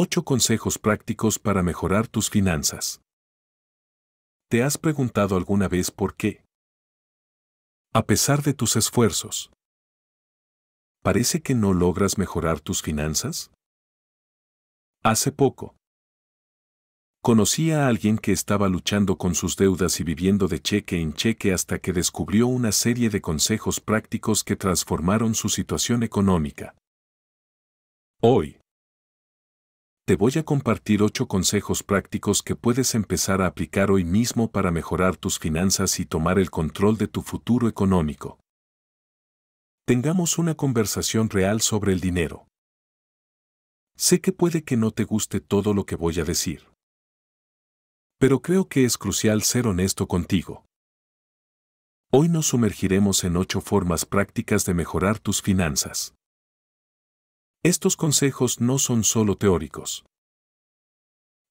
OCHO consejos prácticos para mejorar tus finanzas. ¿Te has preguntado alguna vez por qué? A pesar de tus esfuerzos, ¿parece que no logras mejorar tus finanzas? Hace poco, conocí a alguien que estaba luchando con sus deudas y viviendo de cheque en cheque hasta que descubrió una serie de consejos prácticos que transformaron su situación económica. Hoy, te voy a compartir 8 consejos prácticos que puedes empezar a aplicar hoy mismo para mejorar tus finanzas y tomar el control de tu futuro económico. Tengamos una conversación real sobre el dinero. Sé que puede que no te guste todo lo que voy a decir. Pero creo que es crucial ser honesto contigo. Hoy nos sumergiremos en 8 formas prácticas de mejorar tus finanzas. Estos consejos no son solo teóricos.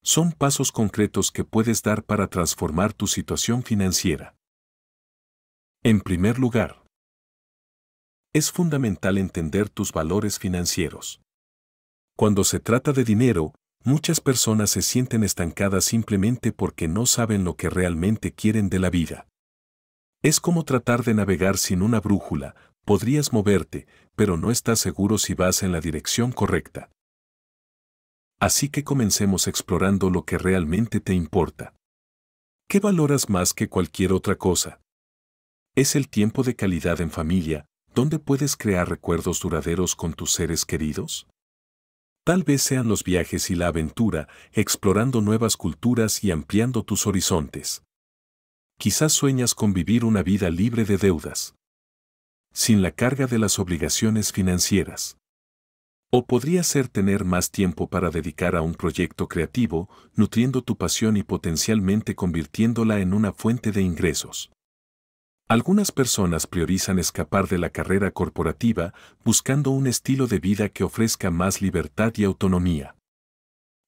Son pasos concretos que puedes dar para transformar tu situación financiera. En primer lugar, es fundamental entender tus valores financieros. Cuando se trata de dinero, muchas personas se sienten estancadas simplemente porque no saben lo que realmente quieren de la vida. Es como tratar de navegar sin una brújula, podrías moverte, pero no estás seguro si vas en la dirección correcta. Así que comencemos explorando lo que realmente te importa. ¿Qué valoras más que cualquier otra cosa? Es el tiempo de calidad en familia, donde puedes crear recuerdos duraderos con tus seres queridos. Tal vez sean los viajes y la aventura, explorando nuevas culturas y ampliando tus horizontes. Quizás sueñas con vivir una vida libre de deudas sin la carga de las obligaciones financieras. O podría ser tener más tiempo para dedicar a un proyecto creativo, nutriendo tu pasión y potencialmente convirtiéndola en una fuente de ingresos. Algunas personas priorizan escapar de la carrera corporativa buscando un estilo de vida que ofrezca más libertad y autonomía.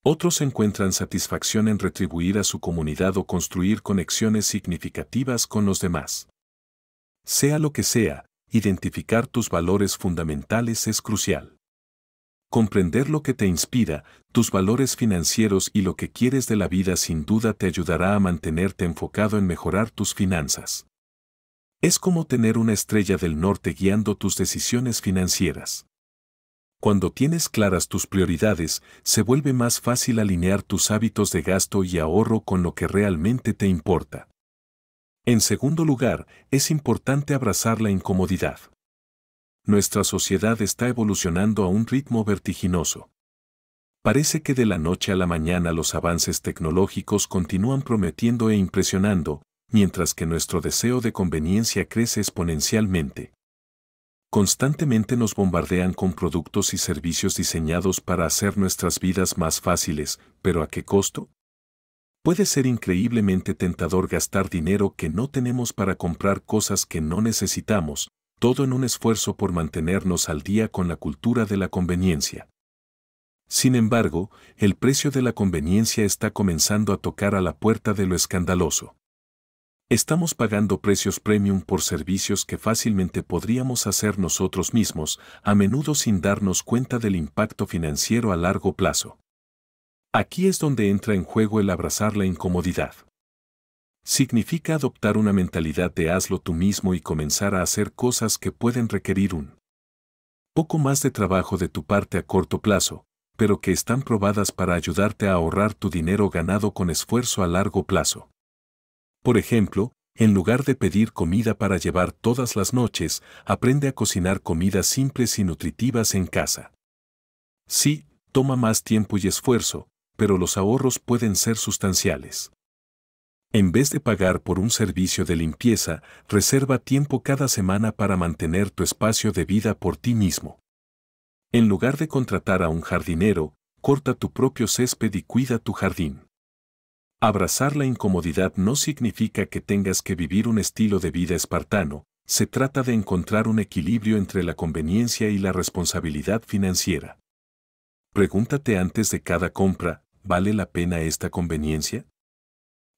Otros encuentran satisfacción en retribuir a su comunidad o construir conexiones significativas con los demás. Sea lo que sea, identificar tus valores fundamentales es crucial. Comprender lo que te inspira, tus valores financieros y lo que quieres de la vida sin duda te ayudará a mantenerte enfocado en mejorar tus finanzas. Es como tener una estrella del norte guiando tus decisiones financieras. Cuando tienes claras tus prioridades, se vuelve más fácil alinear tus hábitos de gasto y ahorro con lo que realmente te importa. En segundo lugar, es importante abrazar la incomodidad. Nuestra sociedad está evolucionando a un ritmo vertiginoso. Parece que de la noche a la mañana los avances tecnológicos continúan prometiendo e impresionando, mientras que nuestro deseo de conveniencia crece exponencialmente. Constantemente nos bombardean con productos y servicios diseñados para hacer nuestras vidas más fáciles, pero ¿a qué costo? Puede ser increíblemente tentador gastar dinero que no tenemos para comprar cosas que no necesitamos, todo en un esfuerzo por mantenernos al día con la cultura de la conveniencia. Sin embargo, el precio de la conveniencia está comenzando a tocar a la puerta de lo escandaloso. Estamos pagando precios premium por servicios que fácilmente podríamos hacer nosotros mismos, a menudo sin darnos cuenta del impacto financiero a largo plazo. Aquí es donde entra en juego el abrazar la incomodidad. Significa adoptar una mentalidad de hazlo tú mismo y comenzar a hacer cosas que pueden requerir un poco más de trabajo de tu parte a corto plazo, pero que están probadas para ayudarte a ahorrar tu dinero ganado con esfuerzo a largo plazo. Por ejemplo, en lugar de pedir comida para llevar todas las noches, aprende a cocinar comidas simples y nutritivas en casa. Sí, toma más tiempo y esfuerzo, pero los ahorros pueden ser sustanciales. En vez de pagar por un servicio de limpieza, reserva tiempo cada semana para mantener tu espacio de vida por ti mismo. En lugar de contratar a un jardinero, corta tu propio césped y cuida tu jardín. Abrazar la incomodidad no significa que tengas que vivir un estilo de vida espartano, se trata de encontrar un equilibrio entre la conveniencia y la responsabilidad financiera. Pregúntate antes de cada compra, ¿vale la pena esta conveniencia?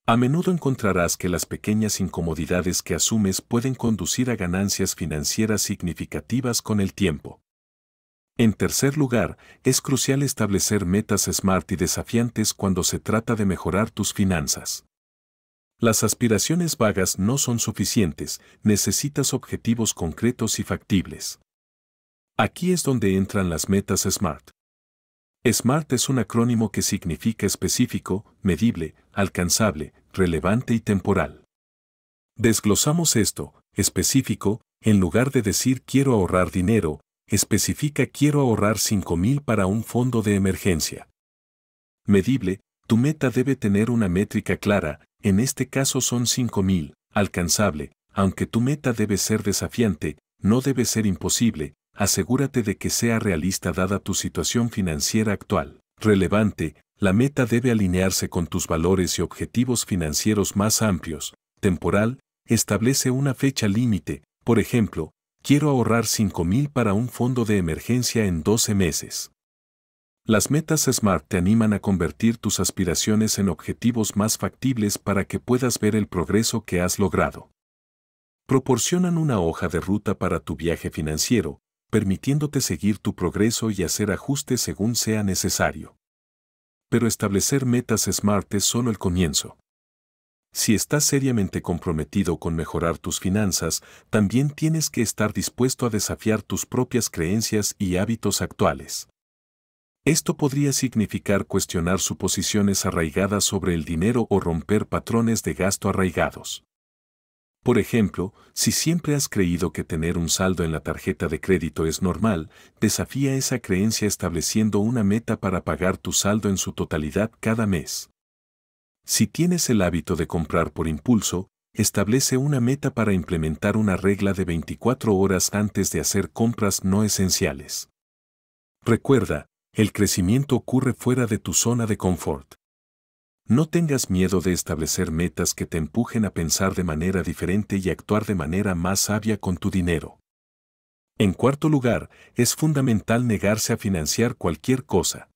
A menudo encontrarás que las pequeñas incomodidades que asumes pueden conducir a ganancias financieras significativas con el tiempo. En tercer lugar, es crucial establecer metas smart y desafiantes cuando se trata de mejorar tus finanzas. Las aspiraciones vagas no son suficientes, necesitas objetivos concretos y factibles. Aquí es donde entran las metas SMART. SMART es un acrónimo que significa específico, medible, alcanzable, relevante y temporal. Desglosamos esto, específico, en lugar de decir quiero ahorrar dinero, especifica quiero ahorrar 5.000 para un fondo de emergencia. Medible, tu meta debe tener una métrica clara, en este caso son 5.000, alcanzable, aunque tu meta debe ser desafiante, no debe ser imposible, asegúrate de que sea realista dada tu situación financiera actual. Relevante, la meta debe alinearse con tus valores y objetivos financieros más amplios. Temporal, establece una fecha límite, por ejemplo, quiero ahorrar 5.000 para un fondo de emergencia en 12 meses. Las metas SMART te animan a convertir tus aspiraciones en objetivos más factibles para que puedas ver el progreso que has logrado. Proporcionan una hoja de ruta para tu viaje financiero, permitiéndote seguir tu progreso y hacer ajustes según sea necesario. Pero establecer metas SMART es solo el comienzo. Si estás seriamente comprometido con mejorar tus finanzas, también tienes que estar dispuesto a desafiar tus propias creencias y hábitos actuales. Esto podría significar cuestionar suposiciones arraigadas sobre el dinero o romper patrones de gasto arraigados. Por ejemplo, si siempre has creído que tener un saldo en la tarjeta de crédito es normal, desafía esa creencia estableciendo una meta para pagar tu saldo en su totalidad cada mes. Si tienes el hábito de comprar por impulso, establece una meta para implementar una regla de 24 horas antes de hacer compras no esenciales. Recuerda, el crecimiento ocurre fuera de tu zona de confort. No tengas miedo de establecer metas que te empujen a pensar de manera diferente y actuar de manera más sabia con tu dinero. En cuarto lugar, es fundamental negarse a financiar cualquier cosa.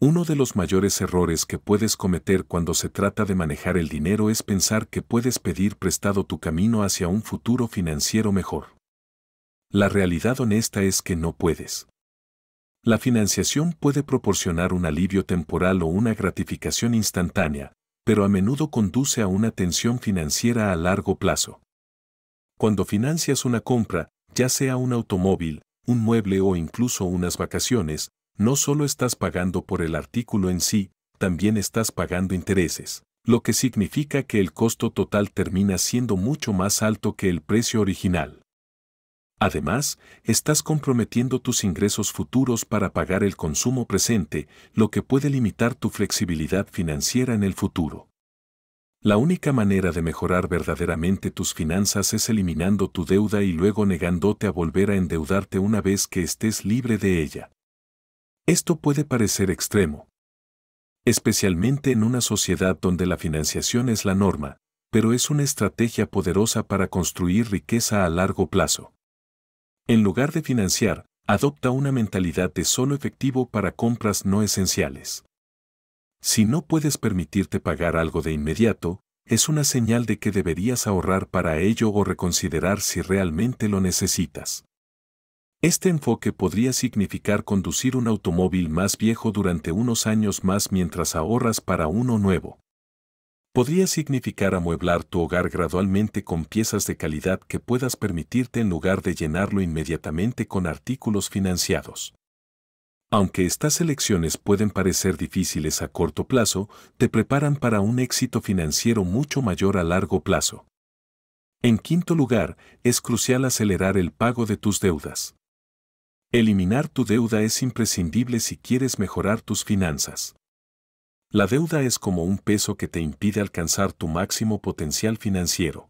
Uno de los mayores errores que puedes cometer cuando se trata de manejar el dinero es pensar que puedes pedir prestado tu camino hacia un futuro financiero mejor. La realidad honesta es que no puedes. La financiación puede proporcionar un alivio temporal o una gratificación instantánea, pero a menudo conduce a una tensión financiera a largo plazo. Cuando financias una compra, ya sea un automóvil, un mueble o incluso unas vacaciones, no solo estás pagando por el artículo en sí, también estás pagando intereses, lo que significa que el costo total termina siendo mucho más alto que el precio original. Además, estás comprometiendo tus ingresos futuros para pagar el consumo presente, lo que puede limitar tu flexibilidad financiera en el futuro. La única manera de mejorar verdaderamente tus finanzas es eliminando tu deuda y luego negándote a volver a endeudarte una vez que estés libre de ella. Esto puede parecer extremo, especialmente en una sociedad donde la financiación es la norma, pero es una estrategia poderosa para construir riqueza a largo plazo en lugar de financiar, adopta una mentalidad de solo efectivo para compras no esenciales. Si no puedes permitirte pagar algo de inmediato, es una señal de que deberías ahorrar para ello o reconsiderar si realmente lo necesitas. Este enfoque podría significar conducir un automóvil más viejo durante unos años más mientras ahorras para uno nuevo podría significar amueblar tu hogar gradualmente con piezas de calidad que puedas permitirte en lugar de llenarlo inmediatamente con artículos financiados. Aunque estas elecciones pueden parecer difíciles a corto plazo, te preparan para un éxito financiero mucho mayor a largo plazo. En quinto lugar, es crucial acelerar el pago de tus deudas. Eliminar tu deuda es imprescindible si quieres mejorar tus finanzas. La deuda es como un peso que te impide alcanzar tu máximo potencial financiero.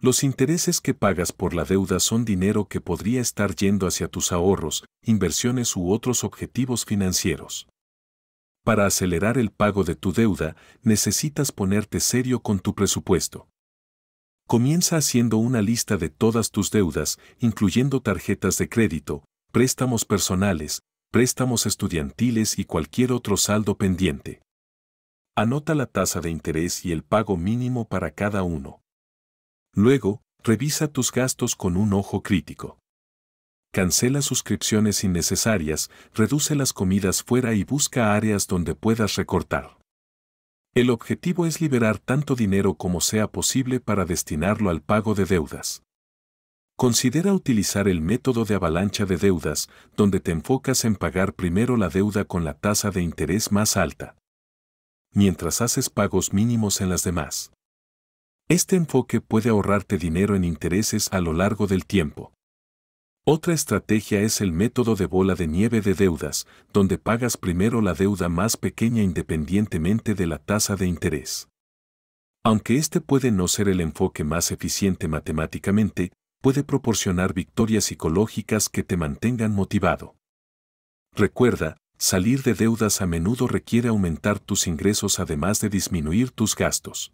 Los intereses que pagas por la deuda son dinero que podría estar yendo hacia tus ahorros, inversiones u otros objetivos financieros. Para acelerar el pago de tu deuda, necesitas ponerte serio con tu presupuesto. Comienza haciendo una lista de todas tus deudas, incluyendo tarjetas de crédito, préstamos personales, préstamos estudiantiles y cualquier otro saldo pendiente. Anota la tasa de interés y el pago mínimo para cada uno. Luego, revisa tus gastos con un ojo crítico. Cancela suscripciones innecesarias, reduce las comidas fuera y busca áreas donde puedas recortar. El objetivo es liberar tanto dinero como sea posible para destinarlo al pago de deudas. Considera utilizar el método de avalancha de deudas, donde te enfocas en pagar primero la deuda con la tasa de interés más alta, mientras haces pagos mínimos en las demás. Este enfoque puede ahorrarte dinero en intereses a lo largo del tiempo. Otra estrategia es el método de bola de nieve de deudas, donde pagas primero la deuda más pequeña independientemente de la tasa de interés. Aunque este puede no ser el enfoque más eficiente matemáticamente, puede proporcionar victorias psicológicas que te mantengan motivado. Recuerda, salir de deudas a menudo requiere aumentar tus ingresos además de disminuir tus gastos.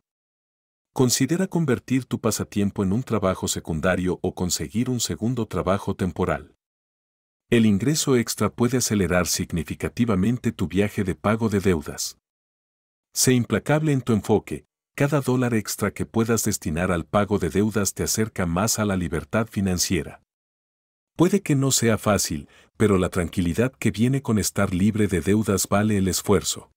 Considera convertir tu pasatiempo en un trabajo secundario o conseguir un segundo trabajo temporal. El ingreso extra puede acelerar significativamente tu viaje de pago de deudas. Sé implacable en tu enfoque, cada dólar extra que puedas destinar al pago de deudas te acerca más a la libertad financiera. Puede que no sea fácil, pero la tranquilidad que viene con estar libre de deudas vale el esfuerzo.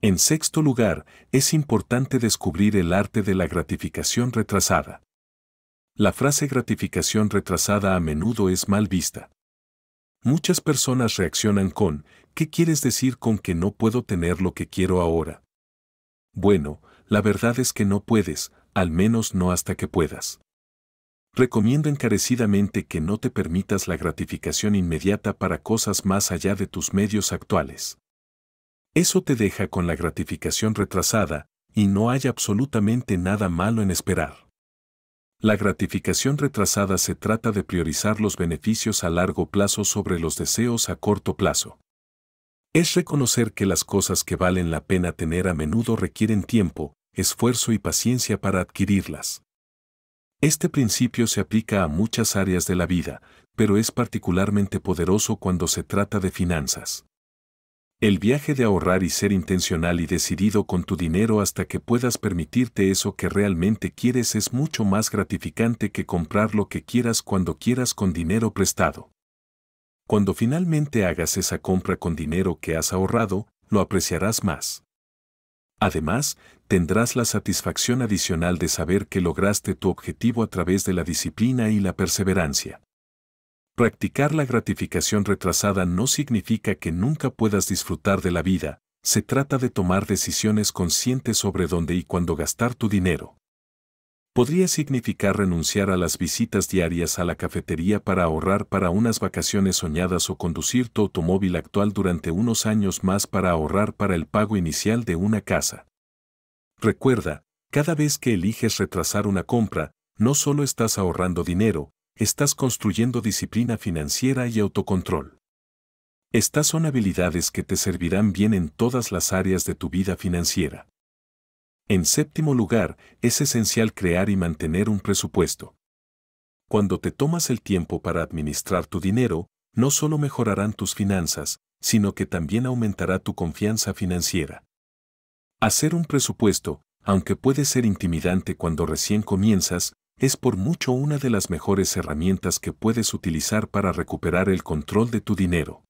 En sexto lugar, es importante descubrir el arte de la gratificación retrasada. La frase gratificación retrasada a menudo es mal vista. Muchas personas reaccionan con, ¿qué quieres decir con que no puedo tener lo que quiero ahora? Bueno, la verdad es que no puedes, al menos no hasta que puedas. Recomiendo encarecidamente que no te permitas la gratificación inmediata para cosas más allá de tus medios actuales. Eso te deja con la gratificación retrasada, y no hay absolutamente nada malo en esperar. La gratificación retrasada se trata de priorizar los beneficios a largo plazo sobre los deseos a corto plazo es reconocer que las cosas que valen la pena tener a menudo requieren tiempo, esfuerzo y paciencia para adquirirlas. Este principio se aplica a muchas áreas de la vida, pero es particularmente poderoso cuando se trata de finanzas. El viaje de ahorrar y ser intencional y decidido con tu dinero hasta que puedas permitirte eso que realmente quieres es mucho más gratificante que comprar lo que quieras cuando quieras con dinero prestado. Cuando finalmente hagas esa compra con dinero que has ahorrado, lo apreciarás más. Además, tendrás la satisfacción adicional de saber que lograste tu objetivo a través de la disciplina y la perseverancia. Practicar la gratificación retrasada no significa que nunca puedas disfrutar de la vida, se trata de tomar decisiones conscientes sobre dónde y cuándo gastar tu dinero podría significar renunciar a las visitas diarias a la cafetería para ahorrar para unas vacaciones soñadas o conducir tu automóvil actual durante unos años más para ahorrar para el pago inicial de una casa. Recuerda, cada vez que eliges retrasar una compra, no solo estás ahorrando dinero, estás construyendo disciplina financiera y autocontrol. Estas son habilidades que te servirán bien en todas las áreas de tu vida financiera. En séptimo lugar, es esencial crear y mantener un presupuesto. Cuando te tomas el tiempo para administrar tu dinero, no solo mejorarán tus finanzas, sino que también aumentará tu confianza financiera. Hacer un presupuesto, aunque puede ser intimidante cuando recién comienzas, es por mucho una de las mejores herramientas que puedes utilizar para recuperar el control de tu dinero.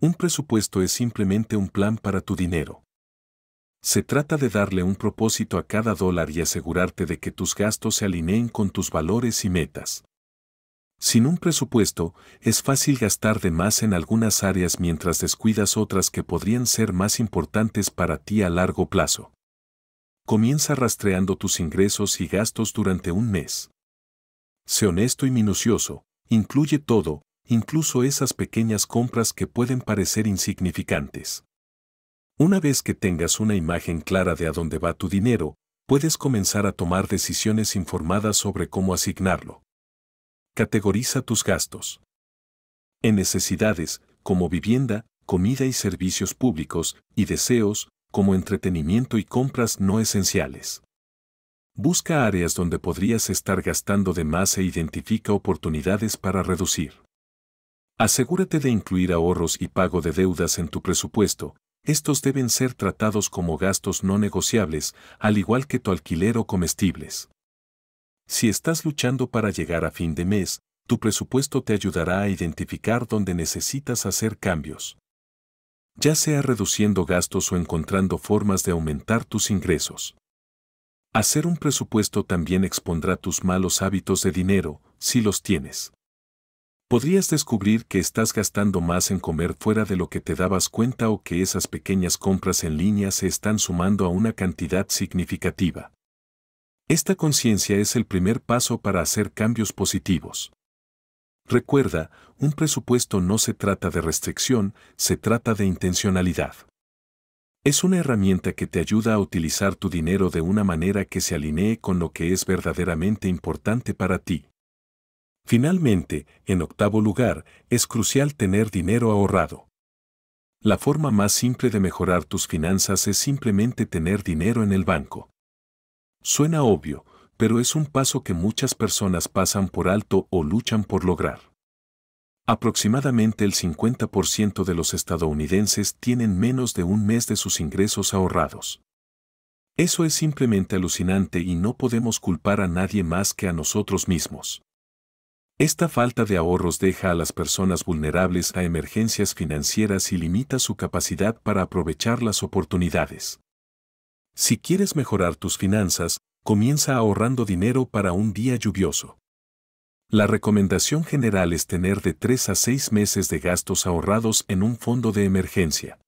Un presupuesto es simplemente un plan para tu dinero. Se trata de darle un propósito a cada dólar y asegurarte de que tus gastos se alineen con tus valores y metas. Sin un presupuesto, es fácil gastar de más en algunas áreas mientras descuidas otras que podrían ser más importantes para ti a largo plazo. Comienza rastreando tus ingresos y gastos durante un mes. Sé honesto y minucioso, incluye todo, incluso esas pequeñas compras que pueden parecer insignificantes. Una vez que tengas una imagen clara de a dónde va tu dinero, puedes comenzar a tomar decisiones informadas sobre cómo asignarlo. Categoriza tus gastos. En necesidades, como vivienda, comida y servicios públicos, y deseos, como entretenimiento y compras no esenciales. Busca áreas donde podrías estar gastando de más e identifica oportunidades para reducir. Asegúrate de incluir ahorros y pago de deudas en tu presupuesto, estos deben ser tratados como gastos no negociables, al igual que tu alquiler o comestibles. Si estás luchando para llegar a fin de mes, tu presupuesto te ayudará a identificar dónde necesitas hacer cambios. Ya sea reduciendo gastos o encontrando formas de aumentar tus ingresos. Hacer un presupuesto también expondrá tus malos hábitos de dinero, si los tienes podrías descubrir que estás gastando más en comer fuera de lo que te dabas cuenta o que esas pequeñas compras en línea se están sumando a una cantidad significativa. Esta conciencia es el primer paso para hacer cambios positivos. Recuerda, un presupuesto no se trata de restricción, se trata de intencionalidad. Es una herramienta que te ayuda a utilizar tu dinero de una manera que se alinee con lo que es verdaderamente importante para ti Finalmente, en octavo lugar, es crucial tener dinero ahorrado. La forma más simple de mejorar tus finanzas es simplemente tener dinero en el banco. Suena obvio, pero es un paso que muchas personas pasan por alto o luchan por lograr. Aproximadamente el 50% de los estadounidenses tienen menos de un mes de sus ingresos ahorrados. Eso es simplemente alucinante y no podemos culpar a nadie más que a nosotros mismos. Esta falta de ahorros deja a las personas vulnerables a emergencias financieras y limita su capacidad para aprovechar las oportunidades. Si quieres mejorar tus finanzas, comienza ahorrando dinero para un día lluvioso. La recomendación general es tener de 3 a 6 meses de gastos ahorrados en un fondo de emergencia.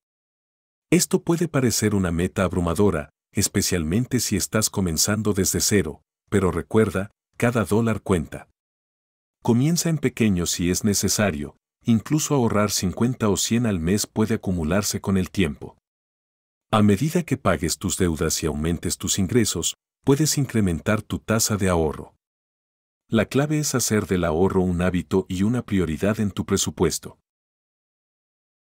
Esto puede parecer una meta abrumadora, especialmente si estás comenzando desde cero, pero recuerda, cada dólar cuenta. Comienza en pequeño si es necesario, incluso ahorrar 50 o 100 al mes puede acumularse con el tiempo. A medida que pagues tus deudas y aumentes tus ingresos, puedes incrementar tu tasa de ahorro. La clave es hacer del ahorro un hábito y una prioridad en tu presupuesto.